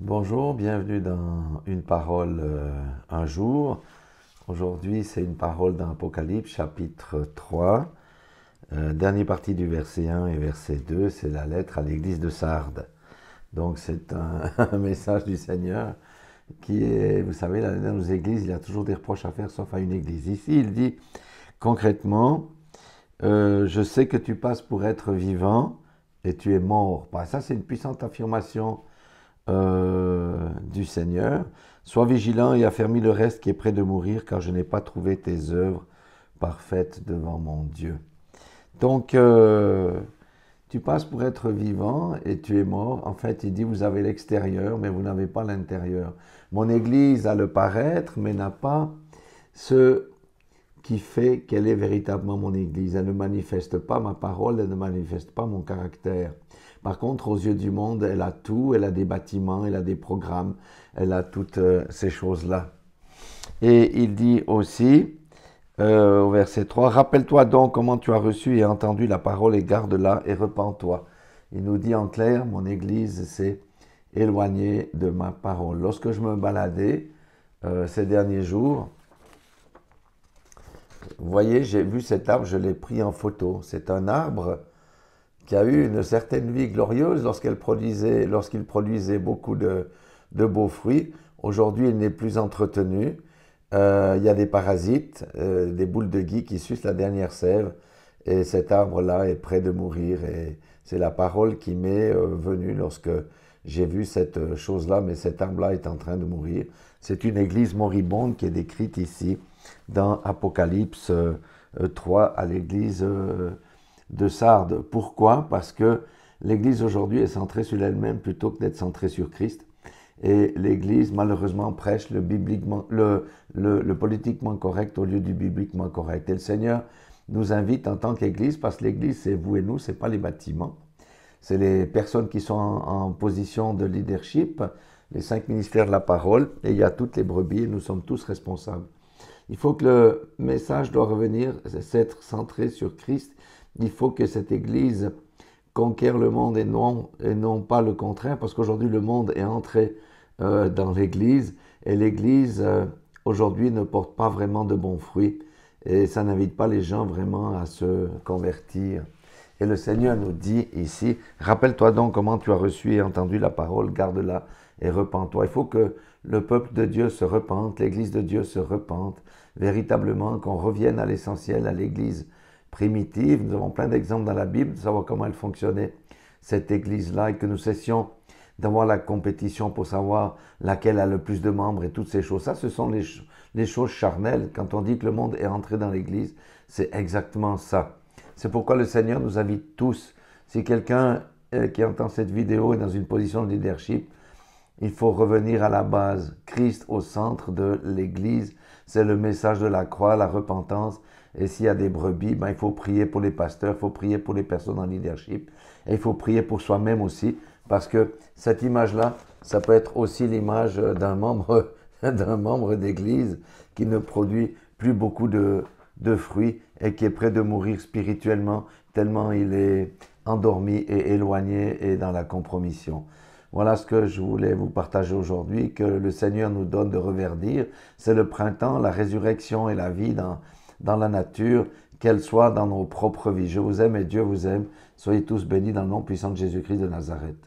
Bonjour, bienvenue dans Une parole euh, un jour. Aujourd'hui, c'est une parole dans Apocalypse, chapitre 3, euh, dernière partie du verset 1 et verset 2, c'est la lettre à l'église de Sardes. Donc, c'est un, message du Seigneur qui est, vous savez, dans nos églises, il y a toujours des reproches à faire, sauf à une église. Ici, il dit concrètement euh, Je sais que tu passes pour être vivant et tu es mort. Bah, ça, c'est une puissante affirmation du Seigneur. Sois vigilant et affermis le reste qui est près de mourir, car je n'ai pas trouvé tes œuvres parfaites devant mon Dieu. Donc, euh, tu passes pour être vivant et tu es mort. En fait, il dit, vous avez l'extérieur, mais vous n'avez pas l'intérieur. Mon Église a le paraître, mais n'a pas ce qui fait quelle est véritablement mon Église. Elle ne manifeste pas ma parole, elle ne manifeste pas mon caractère. Par contre, aux yeux du monde, elle a tout, elle a des bâtiments, elle a des programmes, elle a toutes euh, ces choses-là. Et il dit aussi, euh, au verset 3, Rappelle-toi donc comment tu as reçu et entendu la parole et garde-la et repens-toi. Il nous dit en clair, mon Église s'est éloignée de ma parole. Lorsque je me baladais euh, ces derniers jours, vous voyez, j'ai vu cet arbre, je l'ai pris en photo. C'est un arbre qui a eu une certaine vie glorieuse lorsqu'il produisait, beaucoup de, beaux fruits. Aujourd'hui, il n'est plus entretenu. Euh, il y a des parasites, euh, des boules de gui qui sucent la dernière sève. Et cet arbre-là est prêt de mourir. Et c'est la parole qui m'est euh, venue lorsque j'ai vu cette euh, chose-là, mais cet arbre-là est en train de mourir. C'est une église moribonde qui est décrite ici dans Apocalypse 3 euh, euh, à l'église de Sardes. Pourquoi Parce que l'église aujourd'hui est centrée sur elle-même plutôt que d'être centrée sur Christ. Et l'église, malheureusement, prêche le, bibliquement, le, politiquement correct au lieu du bibliquement correct. Et le Seigneur nous invite en tant qu'église, parce que l'église, c'est vous et nous, c'est pas les bâtiments c'est les personnes qui sont en, position de leadership, les cinq ministères de la parole, et il y a toutes les brebis, nous sommes tous responsables. Il faut que le message doit revenir, s'être centré sur Christ. Il faut que cette Église conquiert le monde et non, et non pas le contraire, parce qu'aujourd'hui le monde est entré euh, dans l'Église, et l'Église euh, aujourd'hui ne porte pas vraiment de bons fruits, et ça n'invite pas les gens vraiment à se convertir. Et le Seigneur nous dit ici, rappelle-toi donc comment tu as reçu et entendu la parole, garde-la et repens-toi. Il faut que le peuple de Dieu se repente, l'Église de Dieu se repente, véritablement qu'on revienne à l'essentiel, à l'Église primitive. Nous avons plein d'exemples dans la Bible de savoir comment elle fonctionnait, cette Église-là, et que nous cessions d'avoir la compétition pour savoir laquelle a le plus de membres et toutes ces choses. Ça, ce sont les, les choses charnelles. Quand on dit que le monde est entré dans l'Église, c'est exactement ça. C'est pourquoi le Seigneur nous invite tous. Si quelqu'un euh, qui entend cette vidéo est dans une position de leadership, il faut revenir à la base. Christ au centre de l'Église, c'est le message de la croix, la repentance. Et s'il y a des brebis, ben, il faut prier pour les pasteurs, il faut prier pour les personnes en leadership. Et il faut prier pour soi-même aussi, parce que cette image-là, ça peut être aussi l'image d'un membre, d'un membre d'église qui ne produit plus beaucoup de, de fruits et qui est prêt de mourir spirituellement tellement il est endormi et éloigné et dans la compromission. Voilà ce que je voulais vous partager aujourd'hui, que le Seigneur nous donne de reverdir. C'est le printemps, la résurrection et la vie dans, dans la nature, qu'elle soit dans nos propres vies. Je vous aime et Dieu vous aime. Soyez tous bénis dans le nom puissant de Jésus-Christ de Nazareth.